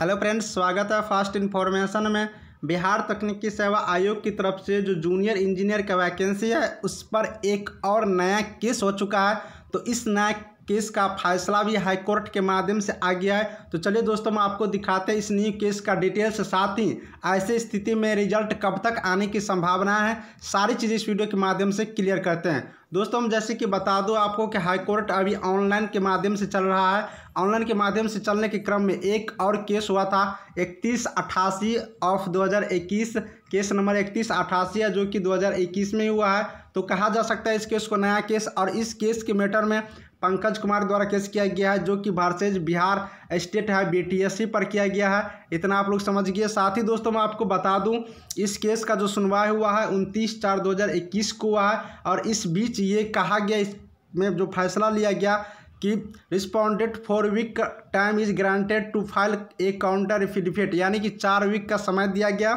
hello friends स्वागत है fast information में बिहार तकनीकी सेवा आयोग की तरफ से जो जूनियर इंजीनियर का वैकेंसी है उस पर एक और नया केस हो चुका है तो इस नया केस का फैसला भी हाई कोर्ट के माध्यम से आ गया है तो चलिए दोस्तों मैं आपको दिखाते हैं इस न्यू केस का डिटेल्स साथ ही ऐसे स्थिति में रिजल्ट कब तक आने की संभावना है सारी चीज़ें इस वीडियो के माध्यम से क्लियर करते हैं दोस्तों हम जैसे कि बता दो आपको कि हाई कोर्ट अभी ऑनलाइन के माध्यम से चल रहा है ऑनलाइन के माध्यम से चलने के क्रम में एक और केस हुआ था इकतीस अट्ठासी ऑफ 2021 केस नंबर इकतीस अठासी है जो कि 2021 में हुआ है तो कहा जा सकता है इस केस को नया केस और इस केस के मैटर में पंकज कुमार द्वारा केस किया गया है जो कि भारसेज बिहार स्टेट है बीटीएससी पर किया गया है इतना आप लोग समझ गए साथ ही दोस्तों मैं आपको बता दूं इस केस का जो सुनवाई हुआ है उनतीस चार दो को हुआ है और इस बीच ये कहा गया इसमें जो फैसला लिया गया कि responded four week time is granted to file a counter affidavit यानी कि चार वीक का समय दिया गया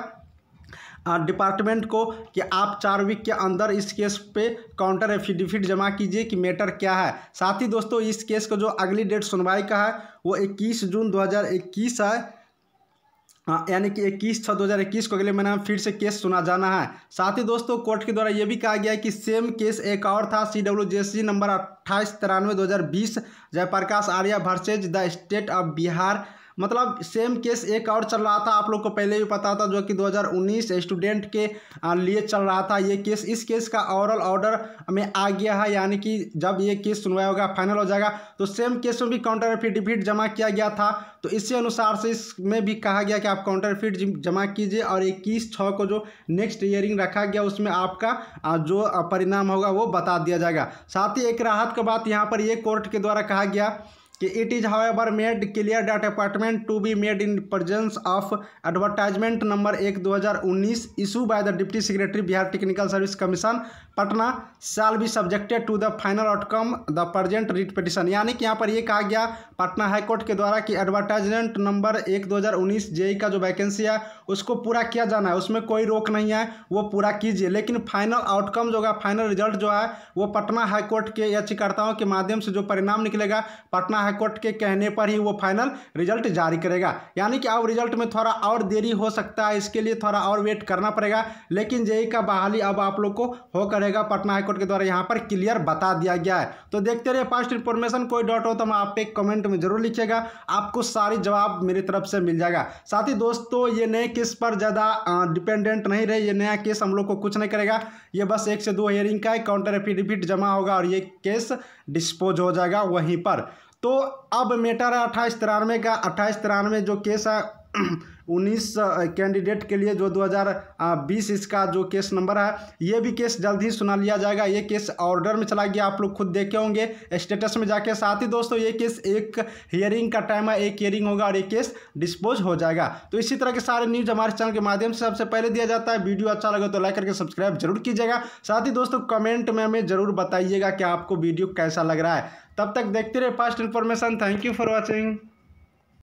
डिपार्टमेंट को कि आप चार वीक के अंदर इस केस पे काउंटर एफिडेविट जमा कीजिए कि मैटर क्या है साथ ही दोस्तों इस केस को जो अगली डेट सुनवाई का है वो 21 जून 2021 है यानी कि 21 छः 2021 को अगले महीने में फिर से केस सुना जाना है साथ ही दोस्तों कोर्ट के द्वारा यह भी कहा गया है कि सेम केस एक और था सी डब्ल्यू जे सी नंबर अट्ठाईस तिरानवे दो Jayprakash Arya versus the state of Bihar मतलब सेम केस एक और चल रहा था आप लोग को पहले भी पता था जो कि 2019 स्टूडेंट के लिए चल रहा था ये केस इस केस का ओरल ऑर्डर में आ गया है यानी कि जब ये केस सुनवाई होगा फाइनल हो जाएगा तो सेम केस में भी काउंटर एफिडेविट जमा किया गया था तो इसी अनुसार से इसमें भी कहा गया कि आप काउंटर फिट जमा कीजिए और इक्कीस छः को जो नेक्स्ट ईयरिंग रखा गया उसमें आपका जो परिणाम होगा वो बता दिया जाएगा साथ ही एक राहत का बात यहाँ पर ये कोर्ट के द्वारा कहा गया कि it is however made clear that appointment to be made in presence of advertisement number एक 2019 issue by the deputy secretary Bihar technical service commission Patna shall be subjected to the final outcome the present writ petition यानी कि यहाँ पर यह कहा गया Patna high court के द्वारा कि एडवर्टाइजमेंट नंबर एक 2019 जेई का जो वैकेंसी है उसको पूरा किया जाना है उसमें कोई रोक नहीं है वो पूरा कीजिए लेकिन फाइनल आउटकम जो होगा फाइनल रिजल्ट जो है वो पटना हाईकोर्ट के याचिकाताओं के माध्यम से जो परिणाम निकलेगा पटना हाईकोर्ट के कहने पर ही वो फाइनल रिजल्ट जारी करेगा यानी कि अब रिजल्ट में थोड़ा और देरी हो सकता है इसके लिए थोड़ा और वेट करना पड़ेगा लेकिन जेई का बहाली अब आप लोग को हो करेगा पटना हाईकोर्ट के द्वारा यहाँ पर क्लियर बता दिया गया है तो देखते रहे फर्स्ट इन्फॉर्मेशन कोई डॉट हो तो मैं आप एक कमेंट में जरूर लिखेगा आपको सारी जवाब मेरी तरफ से मिल जाएगा साथ ही दोस्तों ये नए केस पर ज़्यादा डिपेंडेंट नहीं रहे ये नया केस हम लोग को कुछ नहीं करेगा ये बस एक से दो हेयरिंग का है काउंटर एफिडेविट जमा होगा और ये केस डिस्पोज हो जाएगा वहीं पर तो अब मेटर है अट्ठाईस तिरानवे का अट्ठाईस तिरानवे जो केस है उन्नीस कैंडिडेट के लिए जो 2020 इसका जो केस नंबर है ये भी केस जल्द ही सुना लिया जाएगा ये केस ऑर्डर में चला गया आप लोग खुद देखे होंगे स्टेटस में जाके साथ ही दोस्तों ये केस एक हियरिंग का टाइम है एक हियरिंग होगा और ये केस डिस्पोज हो जाएगा तो इसी तरह के सारे न्यूज़ हमारे चैनल के माध्यम से सबसे पहले दिया जाता है वीडियो अच्छा लगे तो लाइक करके सब्सक्राइब जरूर कीजिएगा साथ ही दोस्तों कमेंट में हमें जरूर बताइएगा कि आपको वीडियो कैसा लग रहा है तब तक देखते रहे fast information thank you for watching